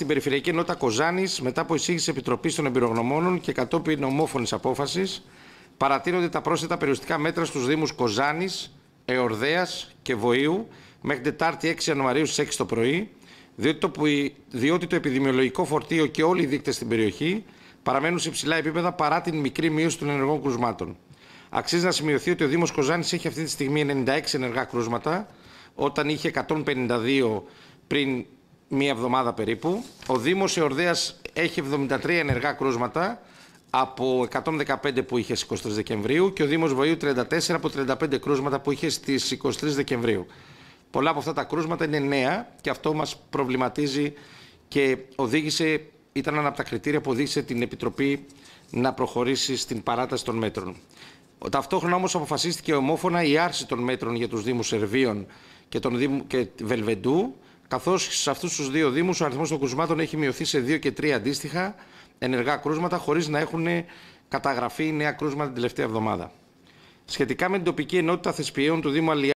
στην Περιφερειακή Ενότητα Κοζάνης μετά από εισήγηση Επιτροπής των Εμπειρογνωμόνων και κατόπιν ομόφωνης απόφασης παρατείνονται τα πρόσθετα περιοριστικά μέτρα στους Δήμους Κοζάνης, Εορδέας και Βοήου μέχρι Τετάρτη 6 Ιανουαρίου στις 6 το πρωί, διότι το, διότι το επιδημιολογικό φορτίο και όλοι οι δείκτες στην περιοχή παραμένουν σε υψηλά επίπεδα παρά την μικρή μείωση των ενεργών κρουσμάτων. Αξίζει να σημειωθεί ότι ο Δήμος Κοζάνης έχει αυτή τη στιγμή 96 ενεργά κρούσματα, όταν είχε 152 πριν μία εβδομάδα περίπου. Ο Δήμος Εορδέας έχει 73 ενεργά κρούσματα από 115 που είχε στις 23 Δεκεμβρίου και ο Δήμος Βοΐου 34 από 35 κρούσματα που είχε στις 23 Δεκεμβρίου. Πολλά από αυτά τα κρούσματα είναι νέα και αυτό μας προβληματίζει και οδήγησε, ήταν ένα από τα κριτήρια που οδήγησε την Επιτροπή να προχωρήσει στην παράταση των μέτρων. Ταυτόχρονα όμως αποφασίστηκε ομόφωνα η άρση των μέτρων για τους Δήμους Σερβίων και, τον και Βελβεντού καθώς σε αυτούς τους δύο Δήμους ο αριθμός των κρουσμάτων έχει μειωθεί σε δύο και τρία, αντίστοιχα ενεργά κρούσματα, χωρίς να έχουν καταγραφεί νέα κρούσματα την τελευταία εβδομάδα. Σχετικά με την τοπική ενότητα θεσπιαίων του Δήμου